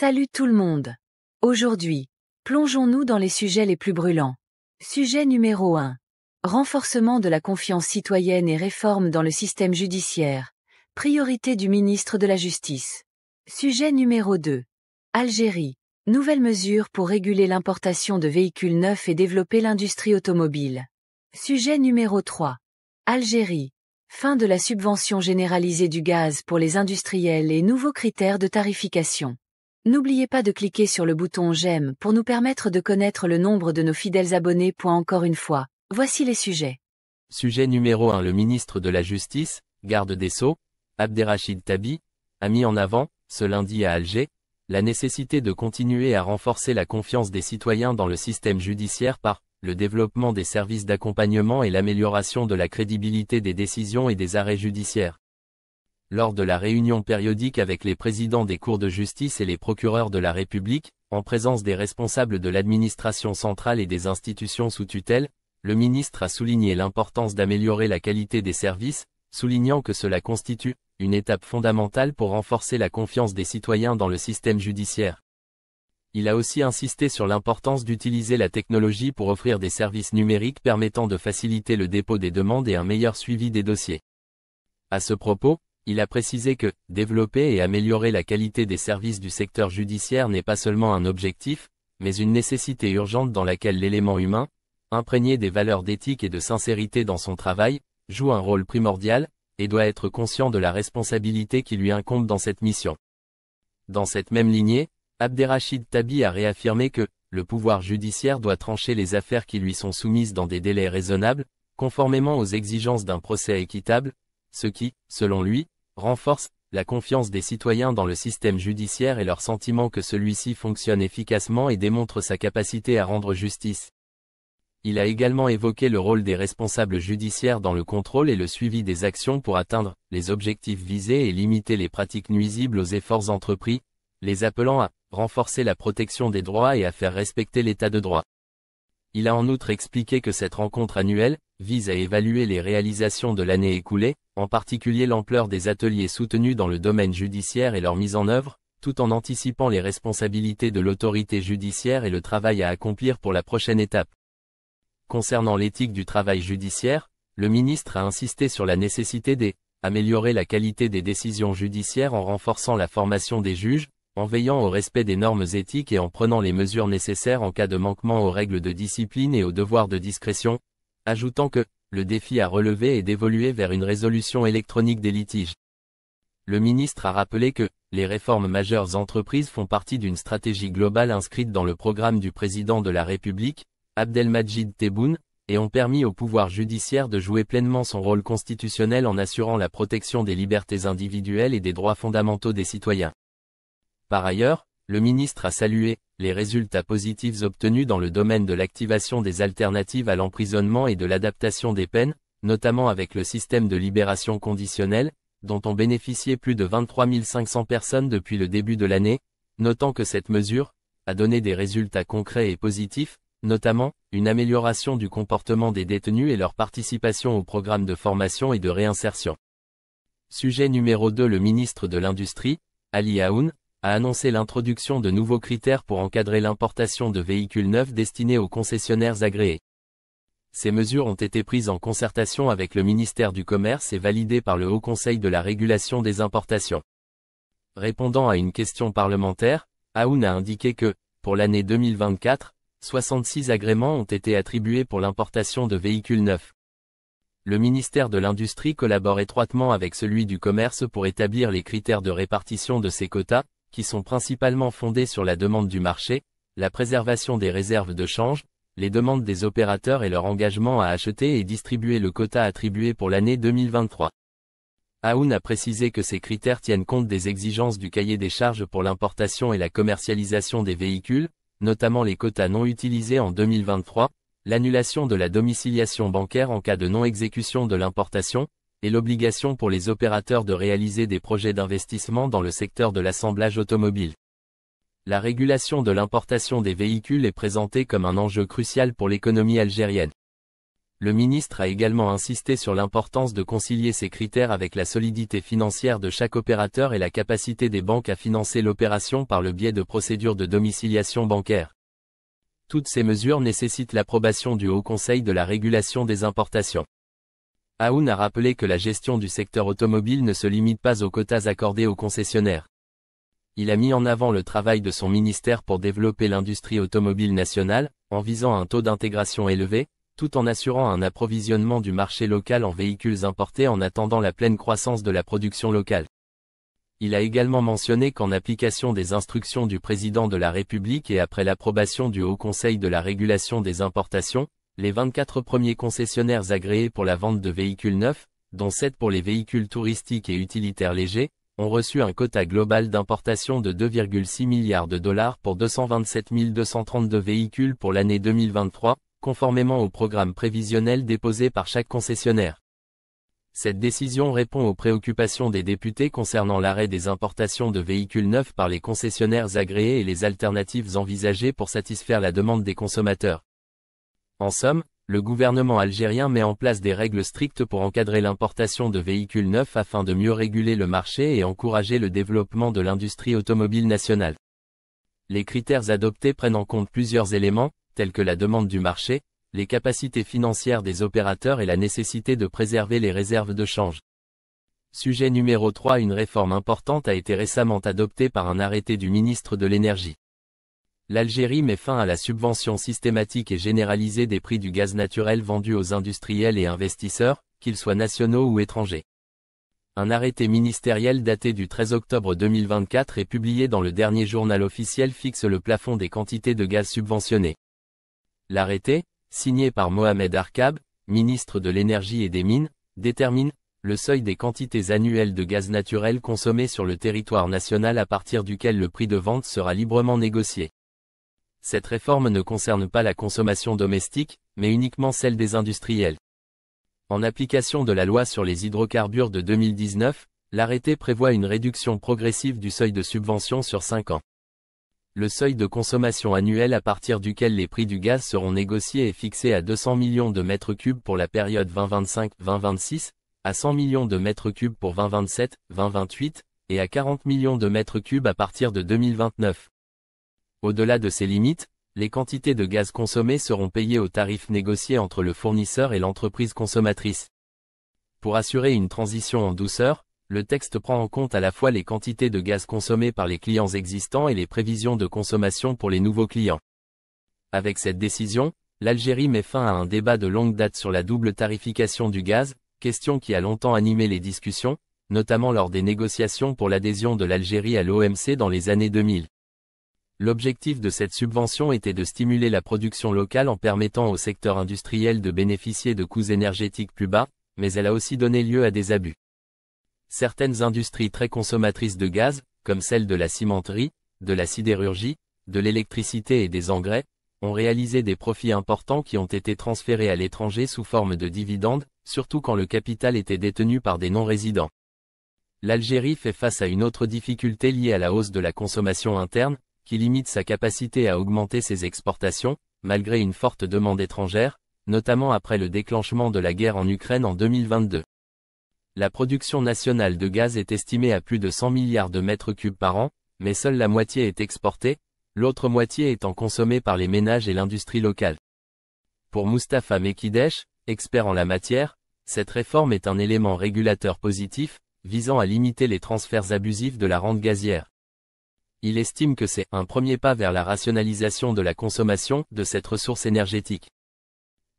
Salut tout le monde. Aujourd'hui, plongeons-nous dans les sujets les plus brûlants. Sujet numéro 1. Renforcement de la confiance citoyenne et réforme dans le système judiciaire. Priorité du ministre de la Justice. Sujet numéro 2. Algérie. Nouvelles mesures pour réguler l'importation de véhicules neufs et développer l'industrie automobile. Sujet numéro 3. Algérie. Fin de la subvention généralisée du gaz pour les industriels et nouveaux critères de tarification. N'oubliez pas de cliquer sur le bouton J'aime pour nous permettre de connaître le nombre de nos fidèles abonnés. Encore une fois, voici les sujets. Sujet numéro 1 Le ministre de la Justice, garde des Sceaux, Abderrachid Tabi, a mis en avant, ce lundi à Alger, la nécessité de continuer à renforcer la confiance des citoyens dans le système judiciaire par le développement des services d'accompagnement et l'amélioration de la crédibilité des décisions et des arrêts judiciaires lors de la réunion périodique avec les présidents des cours de justice et les procureurs de la République, en présence des responsables de l'administration centrale et des institutions sous tutelle, le ministre a souligné l'importance d'améliorer la qualité des services, soulignant que cela constitue une étape fondamentale pour renforcer la confiance des citoyens dans le système judiciaire. Il a aussi insisté sur l'importance d'utiliser la technologie pour offrir des services numériques permettant de faciliter le dépôt des demandes et un meilleur suivi des dossiers. À ce propos, il a précisé que « développer et améliorer la qualité des services du secteur judiciaire n'est pas seulement un objectif, mais une nécessité urgente dans laquelle l'élément humain, imprégné des valeurs d'éthique et de sincérité dans son travail, joue un rôle primordial, et doit être conscient de la responsabilité qui lui incombe dans cette mission. Dans cette même lignée, Abderrachid Tabi a réaffirmé que « le pouvoir judiciaire doit trancher les affaires qui lui sont soumises dans des délais raisonnables, conformément aux exigences d'un procès équitable, ce qui, selon lui, renforce la confiance des citoyens dans le système judiciaire et leur sentiment que celui-ci fonctionne efficacement et démontre sa capacité à rendre justice. Il a également évoqué le rôle des responsables judiciaires dans le contrôle et le suivi des actions pour atteindre les objectifs visés et limiter les pratiques nuisibles aux efforts entrepris, les appelant à renforcer la protection des droits et à faire respecter l'état de droit. Il a en outre expliqué que cette rencontre annuelle, vise à évaluer les réalisations de l'année écoulée, en particulier l'ampleur des ateliers soutenus dans le domaine judiciaire et leur mise en œuvre, tout en anticipant les responsabilités de l'autorité judiciaire et le travail à accomplir pour la prochaine étape. Concernant l'éthique du travail judiciaire, le ministre a insisté sur la nécessité d'améliorer la qualité des décisions judiciaires en renforçant la formation des juges, en veillant au respect des normes éthiques et en prenant les mesures nécessaires en cas de manquement aux règles de discipline et aux devoirs de discrétion, ajoutant que, le défi à relever est d'évoluer vers une résolution électronique des litiges. Le ministre a rappelé que, les réformes majeures entreprises font partie d'une stratégie globale inscrite dans le programme du président de la République, Abdelmajid Tebboune, et ont permis au pouvoir judiciaire de jouer pleinement son rôle constitutionnel en assurant la protection des libertés individuelles et des droits fondamentaux des citoyens. Par ailleurs, le ministre a salué, les résultats positifs obtenus dans le domaine de l'activation des alternatives à l'emprisonnement et de l'adaptation des peines, notamment avec le système de libération conditionnelle, dont ont bénéficié plus de 23 500 personnes depuis le début de l'année, notant que cette mesure, a donné des résultats concrets et positifs, notamment, une amélioration du comportement des détenus et leur participation au programme de formation et de réinsertion. Sujet numéro 2 Le ministre de l'Industrie, Ali Aoun, a annoncé l'introduction de nouveaux critères pour encadrer l'importation de véhicules neufs destinés aux concessionnaires agréés. Ces mesures ont été prises en concertation avec le ministère du Commerce et validées par le Haut Conseil de la régulation des importations. Répondant à une question parlementaire, Aoun a indiqué que, pour l'année 2024, 66 agréments ont été attribués pour l'importation de véhicules neufs. Le ministère de l'Industrie collabore étroitement avec celui du Commerce pour établir les critères de répartition de ces quotas, qui sont principalement fondées sur la demande du marché, la préservation des réserves de change, les demandes des opérateurs et leur engagement à acheter et distribuer le quota attribué pour l'année 2023. Aoun a précisé que ces critères tiennent compte des exigences du cahier des charges pour l'importation et la commercialisation des véhicules, notamment les quotas non utilisés en 2023, l'annulation de la domiciliation bancaire en cas de non-exécution de l'importation, et l'obligation pour les opérateurs de réaliser des projets d'investissement dans le secteur de l'assemblage automobile. La régulation de l'importation des véhicules est présentée comme un enjeu crucial pour l'économie algérienne. Le ministre a également insisté sur l'importance de concilier ces critères avec la solidité financière de chaque opérateur et la capacité des banques à financer l'opération par le biais de procédures de domiciliation bancaire. Toutes ces mesures nécessitent l'approbation du Haut Conseil de la régulation des importations. Aoun a rappelé que la gestion du secteur automobile ne se limite pas aux quotas accordés aux concessionnaires. Il a mis en avant le travail de son ministère pour développer l'industrie automobile nationale, en visant un taux d'intégration élevé, tout en assurant un approvisionnement du marché local en véhicules importés en attendant la pleine croissance de la production locale. Il a également mentionné qu'en application des instructions du président de la République et après l'approbation du Haut Conseil de la régulation des importations, les 24 premiers concessionnaires agréés pour la vente de véhicules neufs, dont 7 pour les véhicules touristiques et utilitaires légers, ont reçu un quota global d'importation de 2,6 milliards de dollars pour 227 232 véhicules pour l'année 2023, conformément au programme prévisionnel déposé par chaque concessionnaire. Cette décision répond aux préoccupations des députés concernant l'arrêt des importations de véhicules neufs par les concessionnaires agréés et les alternatives envisagées pour satisfaire la demande des consommateurs. En somme, le gouvernement algérien met en place des règles strictes pour encadrer l'importation de véhicules neufs afin de mieux réguler le marché et encourager le développement de l'industrie automobile nationale. Les critères adoptés prennent en compte plusieurs éléments, tels que la demande du marché, les capacités financières des opérateurs et la nécessité de préserver les réserves de change. Sujet numéro 3 Une réforme importante a été récemment adoptée par un arrêté du ministre de l'Énergie. L'Algérie met fin à la subvention systématique et généralisée des prix du gaz naturel vendu aux industriels et investisseurs, qu'ils soient nationaux ou étrangers. Un arrêté ministériel daté du 13 octobre 2024 et publié dans le dernier journal officiel fixe le plafond des quantités de gaz subventionnées. L'arrêté, signé par Mohamed Arkab, ministre de l'Énergie et des Mines, détermine le seuil des quantités annuelles de gaz naturel consommées sur le territoire national à partir duquel le prix de vente sera librement négocié. Cette réforme ne concerne pas la consommation domestique, mais uniquement celle des industriels. En application de la loi sur les hydrocarbures de 2019, l'arrêté prévoit une réduction progressive du seuil de subvention sur 5 ans. Le seuil de consommation annuelle à partir duquel les prix du gaz seront négociés est fixé à 200 millions de mètres cubes pour la période 2025-2026, à 100 millions de mètres cubes pour 2027-2028, et à 40 millions de mètres cubes à partir de 2029. Au-delà de ces limites, les quantités de gaz consommées seront payées au tarif négocié entre le fournisseur et l'entreprise consommatrice. Pour assurer une transition en douceur, le texte prend en compte à la fois les quantités de gaz consommées par les clients existants et les prévisions de consommation pour les nouveaux clients. Avec cette décision, l'Algérie met fin à un débat de longue date sur la double tarification du gaz, question qui a longtemps animé les discussions, notamment lors des négociations pour l'adhésion de l'Algérie à l'OMC dans les années 2000. L'objectif de cette subvention était de stimuler la production locale en permettant au secteur industriel de bénéficier de coûts énergétiques plus bas, mais elle a aussi donné lieu à des abus. Certaines industries très consommatrices de gaz, comme celles de la cimenterie, de la sidérurgie, de l'électricité et des engrais, ont réalisé des profits importants qui ont été transférés à l'étranger sous forme de dividendes, surtout quand le capital était détenu par des non-résidents. L'Algérie fait face à une autre difficulté liée à la hausse de la consommation interne, qui limite sa capacité à augmenter ses exportations, malgré une forte demande étrangère, notamment après le déclenchement de la guerre en Ukraine en 2022. La production nationale de gaz est estimée à plus de 100 milliards de mètres cubes par an, mais seule la moitié est exportée, l'autre moitié étant consommée par les ménages et l'industrie locale. Pour Mustafa Mekidesh, expert en la matière, cette réforme est un élément régulateur positif, visant à limiter les transferts abusifs de la rente gazière. Il estime que c'est un premier pas vers la rationalisation de la consommation de cette ressource énergétique.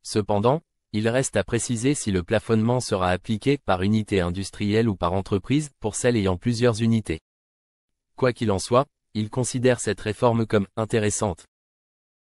Cependant, il reste à préciser si le plafonnement sera appliqué par unité industrielle ou par entreprise pour celles ayant plusieurs unités. Quoi qu'il en soit, il considère cette réforme comme intéressante.